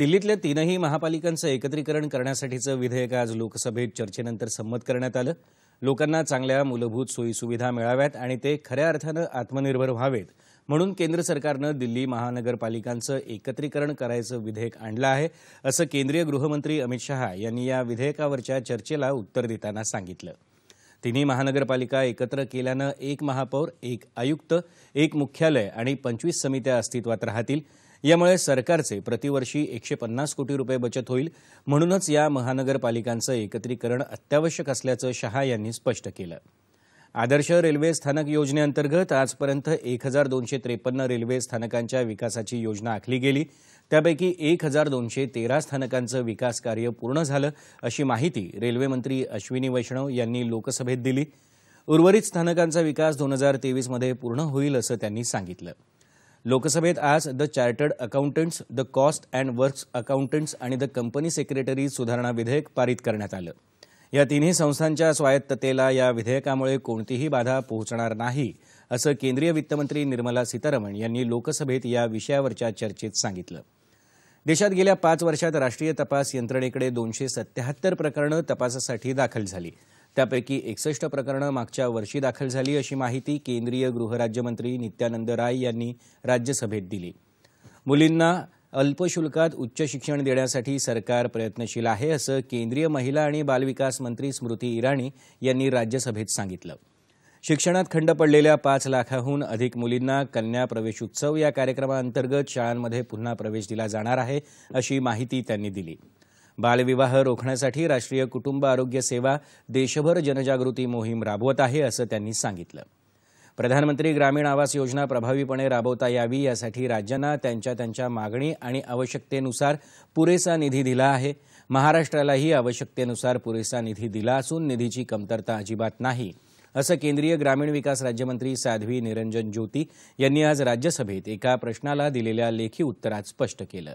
दिल्लीतल्या तीनही महापालिकांचं एकत्रीकरण करण्यासाठीचं विधेयक आज लोकसभेत चर्चेनंतर संमत करण्यात आलं लोकांना चांगल्या मूलभूत सोयीसुविधा मिळाव्यात आणि ते खऱ्या अर्थानं आत्मनिर्भर व्हावेत म्हणून केंद्र सरकारनं दिल्ली महानगरपालिकांचं एकत्रीकरण करायचं विधेयक आणलं आहे असं केंद्रीय गृहमंत्री अमित शहा यांनी या विधेयकावरच्या चर्चेला उत्तर देताना सांगितलं तिन्ही महानगरपालिका एकत्र केल्यानं एक महापौर एक आयुक्त एक मुख्यालय आणि पंचवीस समित्या अस्तित्वात राहतील यामुळे सरकारचे प्रतिवर्षी एकशे पन्नास कोटी रुपये बचत होईल म्हणूनच या महानगरपालिकांचं एकत्रीकरण अत्यावश्यक असल्याचं शहा यांनी स्पष्ट केलं आदर्श रेल्वे स्थानक योजनेअंतर्गत आजपर्यंत एक हजार दोनशे त्रेपन्न रेल्वे स्थानकांच्या विकासाची योजना आखली गेली त्यापैकी एक हजार दोनशे तेरा स्थानकांचं विकास कार्य पूर्ण झालं अशी माहिती रेल्वेमंत्री अश्विनी वैष्णव यांनी लोकसभेत दिली उर्वरित स्थानकांचा विकास दोन हजार तेवीसमध्ये पूर्ण होईल असं त्यांनी सांगितलं लोकसभेत आज the chartered accountants the cost and works accountants आणि द कंपनी सेक्रेटरी सुधारणा विधेयक पारित करण्यात आलं या तिन्ही संस्थांच्या स्वायत्ततेला या विधेयकामुळे कोणतीही बाधा पोहोचणार नाही असं केंद्रीय वित्तमंत्री निर्मला सीतारामन यांनी लोकसभेत या विषयावरच्या चर्चेत सांगितलं देशात गेल्या पाच वर्षात राष्ट्रीय तपास यंत्रणेकडे दोनशे सत्याहत्तर प्रकरणं तपासासाठी दाखल झाली त्यापैकी एकसष्ट प्रकरणं मागच्या वर्षी दाखल झाली अशी माहिती केंद्रीय गृहराज्यमंत्री नित्यानंद राय यांनी राज्यसभेत दिली मुलींना अल्पशुल्कात उच्च शिक्षण देण्यासाठी सरकार प्रयत्नशील आहे असं केंद्रीय महिला आणि बालविकास मंत्री स्मृती इराणी यांनी राज्यसभेत सांगितलं शिक्षणात खंड पडलेल्या पाच लाखाहून अधिक मुलींना कन्या प्रवेश उत्सव या कार्यक्रमाअंतर्गत शाळांमध्ये पुन्हा प्रवेश दिला जाणार आहे अशी माहिती त्यांनी दिली बालविवाह रोखण्यासाठी राष्ट्रीय कुटुंब आरोग्य सेवा देशभर जनजागृती मोहीम राबवत आहे असं त्यांनी सांगितलं प्रधानमंत्री ग्रामीण आवास योजना प्रभावीपणे राबवता यावी यासाठी राज्यांना त्यांच्या त्यांच्या मागणी आणि आवश्यकतेनुसार पुरेसा निधी दिला आहे महाराष्ट्रालाही आवश्यकतेनुसार पुरेसा निधी दिला असून निधीची कमतरता अजिबात नाही असं केंद्रीय ग्रामीण विकास राज्यमंत्री साध्वी निरंजन ज्योती यांनी आज राज्यसभेत एका प्रश्नाला दिलेल्या लेखी उत्तरात स्पष्ट केलं